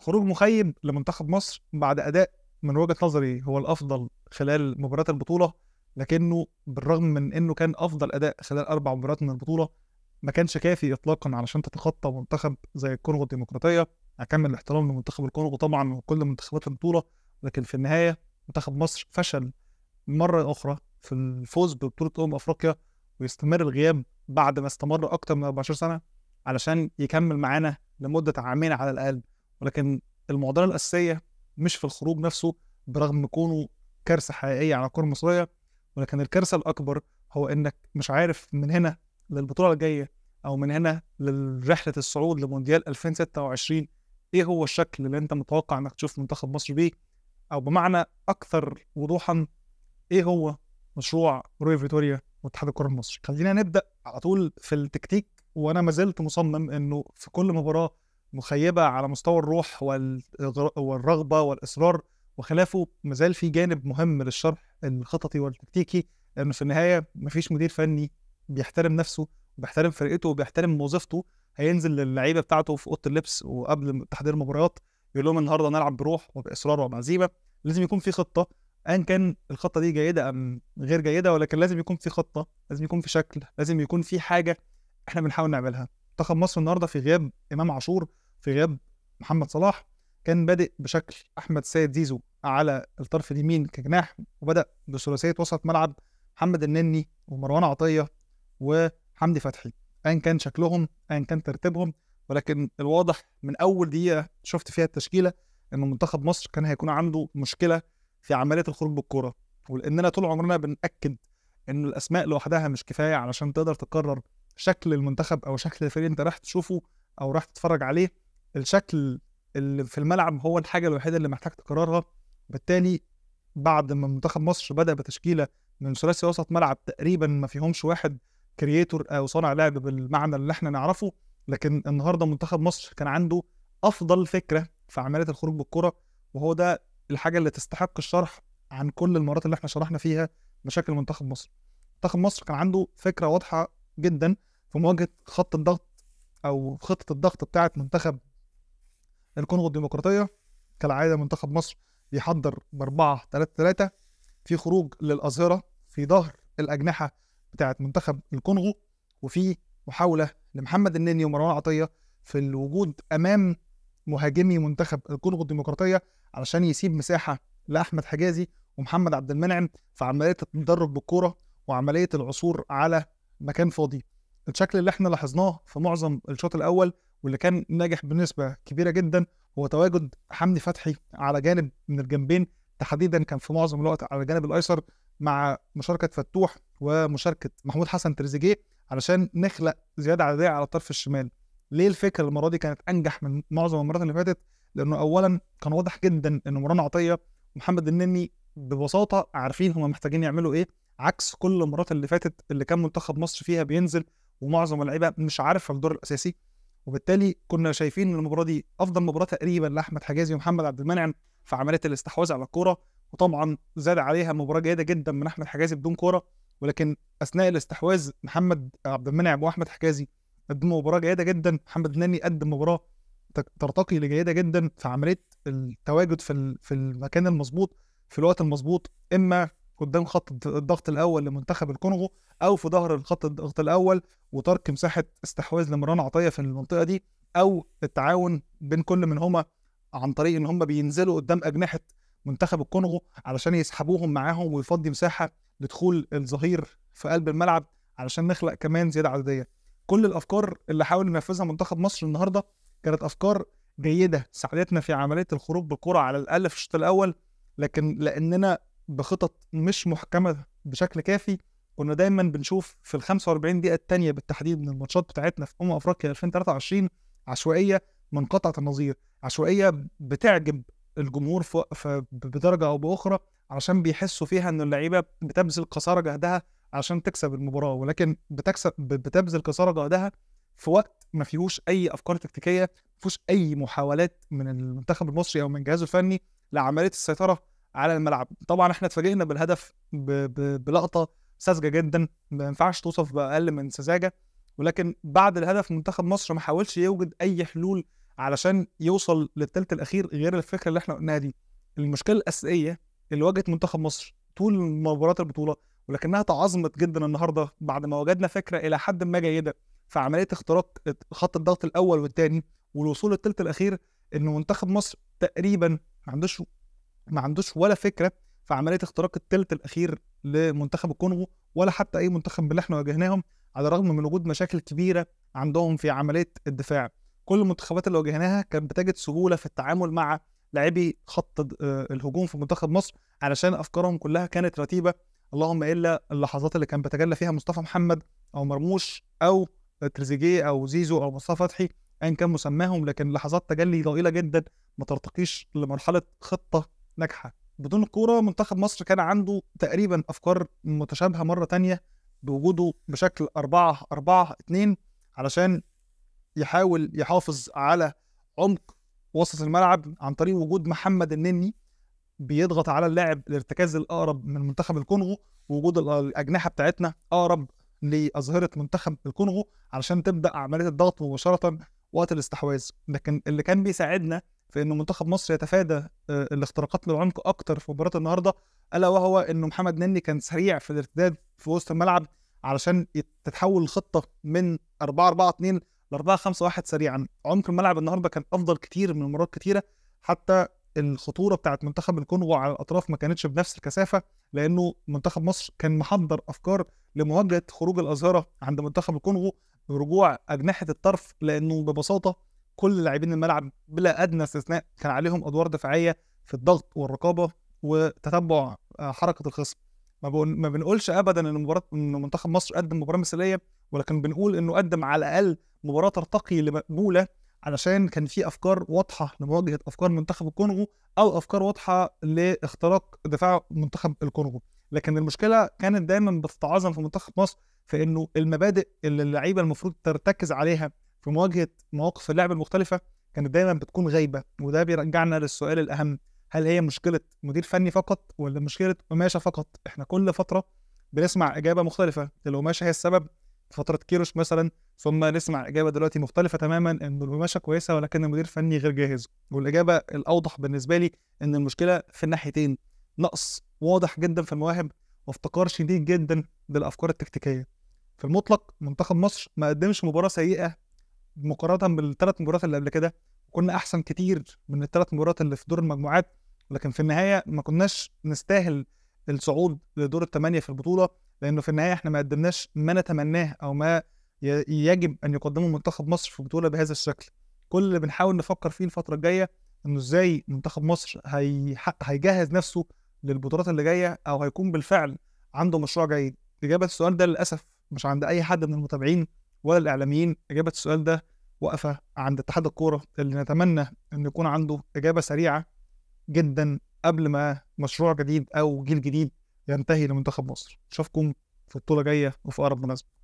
خروج مخيب لمنتخب مصر بعد اداء من وجهه نظري هو الافضل خلال مباريات البطوله لكنه بالرغم من انه كان افضل اداء خلال اربع مباريات من البطوله ما كانش كافي اطلاقا علشان تتخطى منتخب زي الكونغو الديمقراطيه اكمل الاحترام لمنتخب الكونغو طبعا وكل منتخبات البطوله لكن في النهايه منتخب مصر فشل مره اخرى في الفوز ببطوله امم افريقيا ويستمر الغياب بعد ما استمر اكتر من 14 سنه علشان يكمل معانا لمده عامين على الاقل ولكن المعضله الاساسيه مش في الخروج نفسه برغم كونه كارثه حقيقيه على الكره المصريه ولكن الكارثه الاكبر هو انك مش عارف من هنا للبطوله الجايه او من هنا لرحله الصعود لمونديال 2026 ايه هو الشكل اللي انت متوقع انك تشوف منتخب مصر بيه او بمعنى اكثر وضوحا ايه هو مشروع روي فيتوريا واتحاد الكره المصري خلينا نبدا على طول في التكتيك وانا ما زلت مصمم انه في كل مباراه مخيبه على مستوى الروح والرغبه والاصرار وخلافه مازال في جانب مهم للشرح الخططي والتكتيكي لانه في النهايه مفيش مدير فني بيحترم نفسه وبيحترم فرقته وبيحترم وظيفته هينزل للعيبه بتاعته في اوضه اللبس وقبل تحضير المباريات يقول لهم النهارده نلعب بروح وباصرار وبعزيمه لازم يكون في خطه ان كان الخطه دي جيده ام غير جيده ولكن لازم يكون في خطه لازم يكون في شكل لازم يكون في حاجه احنا بنحاول نعملها منتخب مصر النهارده في غياب امام عاشور في غياب محمد صلاح كان بادئ بشكل احمد سيد زيزو على الطرف اليمين كجناح وبدا بثلاثيه وسط ملعب محمد النني ومروان عطيه وحمدي فتحي ايا كان شكلهم ايا كان ترتيبهم ولكن الواضح من اول دقيقه شفت فيها التشكيله ان منتخب مصر كان هيكون عنده مشكله في عمليه الخروج بالكوره ولاننا طول عمرنا بناكد ان الاسماء لوحدها مش كفايه علشان تقدر تقرر شكل المنتخب او شكل الفريق انت راح تشوفه او راح تتفرج عليه الشكل اللي في الملعب هو الحاجه الوحيده اللي محتاج تكررها بالتالي بعد ما منتخب مصر بدا بتشكيله من ثلاثي وسط ملعب تقريبا ما فيهمش واحد كرييتور او صانع لعب بالمعنى اللي احنا نعرفه لكن النهارده منتخب مصر كان عنده افضل فكره في عمليه الخروج بالكره وهو ده الحاجه اللي تستحق الشرح عن كل المرات اللي احنا شرحنا فيها مشاكل منتخب مصر منتخب مصر كان عنده فكره واضحه جدا في مواجهه خط الضغط او خطه الضغط بتاعه منتخب الكونغو الديمقراطيه كالعاده منتخب مصر بيحضر ب 4 3 3 في خروج للاظهره في ظهر الاجنحه بتاعه منتخب الكونغو وفي محاوله لمحمد النني ومروان عطيه في الوجود امام مهاجمي منتخب الكونغو الديمقراطيه علشان يسيب مساحه لاحمد حجازي ومحمد عبد المنعم في عمليه التدرج بالكوره وعمليه العثور على مكان فاضي الشكل اللي احنا لاحظناه في معظم الشوط الاول واللي كان ناجح بنسبه كبيره جدا هو تواجد حمدي فتحي على جانب من الجنبين تحديدا كان في معظم الوقت على الجانب الايسر مع مشاركه فتوح ومشاركه محمود حسن تريزيجيه علشان نخلق زياده عدديه على الطرف الشمال ليه الفكره المره دي كانت انجح من معظم المرات اللي فاتت لانه اولا كان واضح جدا ان مروان عطيه ومحمد النني ببساطه عارفين هم محتاجين يعملوا ايه عكس كل المرات اللي فاتت اللي كان منتخب مصر فيها بينزل ومعظم اللعيبه مش عارفه الدور الاساسي وبالتالي كنا شايفين ان المباراه دي افضل مباراه تقريبا لاحمد حجازي ومحمد عبد المنعم في عمليه الاستحواذ على الكوره وطبعا زاد عليها مباراه جيده جدا من احمد حجازي بدون كوره ولكن اثناء الاستحواذ محمد عبد المنعم واحمد حجازي قدموا مباراه جيده جدا محمد ناني قدم مباراه ترتقي لجيده جدا في عمليه التواجد في في المكان المظبوط في الوقت المظبوط اما قدام خط الضغط الاول لمنتخب الكونغو او في ظهر الخط الضغط الاول وترك مساحه استحواذ لمران عطيه في المنطقه دي او التعاون بين كل منهما عن طريق ان هم بينزلوا قدام اجنحه منتخب الكونغو علشان يسحبوهم معاهم ويفضي مساحه لدخول الظهير في قلب الملعب علشان نخلق كمان زياده عدديه كل الافكار اللي حاول ينفذها منتخب مصر النهارده كانت افكار جيده ساعدتنا في عمليه الخروج بالكره على الاقل في الشوط الاول لكن لاننا بخطط مش محكمه بشكل كافي كنا دايما بنشوف في ال 45 دقيقه الثانيه بالتحديد من الماتشات بتاعتنا في امم افريقيا 2023 عشوائيه منقطعه النظير عشوائيه بتعجب الجمهور بدرجه او باخرى علشان بيحسوا فيها ان اللعيبه بتبذل قصاره جهدها عشان تكسب المباراه ولكن بتكسب بتبذل قصاره جهدها في وقت ما فيهوش اي افكار تكتيكيه ما فيهوش اي محاولات من المنتخب المصري او من جهازه الفني لعمليه السيطره على الملعب طبعا احنا اتفاجئنا بالهدف ب... ب... بلقطه ساذجه جدا ما ينفعش توصف باقل من سذاجه ولكن بعد الهدف منتخب مصر ما حاولش يوجد اي حلول علشان يوصل للثلث الاخير غير الفكره اللي احنا قلناها دي المشكله الاساسيه اللي واجهت منتخب مصر طول مباراه البطوله ولكنها تعظمت جدا النهارده بعد ما وجدنا فكره الى حد ما جيده في عمليه اختراق خط الضغط الاول والثاني والوصول للثلث الاخير ان منتخب مصر تقريبا ما عندوش ما عندوش ولا فكره في عمليه اختراق الثلث الاخير لمنتخب الكونغو ولا حتى اي منتخب من اللي احنا واجهناهم على الرغم من وجود مشاكل كبيره عندهم في عمليه الدفاع كل المنتخبات اللي واجهناها كانت بتجد سهوله في التعامل مع لاعبي خط آه، الهجوم في منتخب مصر علشان افكارهم كلها كانت رتيبه اللهم الا اللحظات اللي كان بيتجلى فيها مصطفى محمد او مرموش او تريزيجيه او زيزو او مصطفى فتحي ايا كان مسماهم لكن لحظات تجلي ضئيله جدا ما ترتقيش لمرحله خطه ناجحه بدون الكوره منتخب مصر كان عنده تقريبا افكار متشابهه مره تانية بوجوده بشكل 4 4 2 علشان يحاول يحافظ على عمق وسط الملعب عن طريق وجود محمد النني بيضغط على اللاعب الارتكاز الاقرب من منتخب الكونغو وجود الاجنحه بتاعتنا اقرب لاظهره منتخب الكونغو علشان تبدا عمليه الضغط مباشره وقت الاستحواذ لكن اللي كان بيساعدنا في انه منتخب مصر يتفادى آه، الاختراقات للعمق اكتر في مباراه النهارده الا وهو انه محمد نني كان سريع في الارتداد في وسط الملعب علشان تتحول الخطه من 4 4 2 ل 4 5 1 سريعا عمق الملعب النهارده كان افضل كتير من مرات كتيره حتى الخطوره بتاعت منتخب الكونغو على الاطراف ما كانتش بنفس الكثافه لانه منتخب مصر كان محضر افكار لمواجهه خروج الازهره عند منتخب الكونغو برجوع اجنحه الطرف لانه ببساطه كل لاعبين الملعب بلا ادنى استثناء كان عليهم ادوار دفاعيه في الضغط والرقابه وتتبع آه، حركه الخصم ما بنقولش ابدا ان مباراه ان منتخب مصر قدم مباراه مثاليه ولكن بنقول انه قدم على الاقل مباراه ترتقي لمقبوله علشان كان في افكار واضحه لمواجهه افكار منتخب الكونغو او افكار واضحه لاختراق دفاع منتخب الكونغو لكن المشكله كانت دايما بتتعاظم في منتخب مصر في انه المبادئ اللي اللعيبه المفروض ترتكز عليها في مواجهه مواقف اللعب المختلفه كانت دايما بتكون غايبه وده بيرجعنا للسؤال الاهم هل هي مشكله مدير فني فقط ولا مشكله قماشه فقط احنا كل فتره بنسمع اجابه مختلفه القماشه هي السبب في فتره كيروش مثلا ثم نسمع اجابه دلوقتي مختلفه تماما ان القماشه كويسه ولكن المدير الفني غير جاهز والاجابه الاوضح بالنسبه لي ان المشكله في الناحيتين نقص واضح جدا في المواهب وافتقار شديد جدا للافكار التكتيكيه في المطلق منتخب مصر ما قدمش مباراه سيئه مقارنه بالثلاث مباريات اللي قبل كده كنا احسن كتير من الثلاث مباريات اللي في دور المجموعات لكن في النهايه ما كناش نستاهل الصعود لدور الثمانيه في البطوله لانه في النهايه احنا ما قدمناش ما نتمناه او ما يجب ان يقدمه منتخب مصر في بطوله بهذا الشكل كل اللي بنحاول نفكر فيه الفتره الجايه انه ازاي منتخب مصر هيجهز نفسه للبطولات اللي جايه او هيكون بالفعل عنده مشروع جيد اجابه السؤال ده للاسف مش عند اي حد من المتابعين ولا الاعلاميين اجابه السؤال ده واقفه عند اتحاد الكوره اللي نتمنى ان يكون عنده اجابه سريعه جدا قبل ما مشروع جديد او جيل جديد ينتهي لمنتخب مصر اشوفكم في بطوله جايه وفي اقرب مناسبه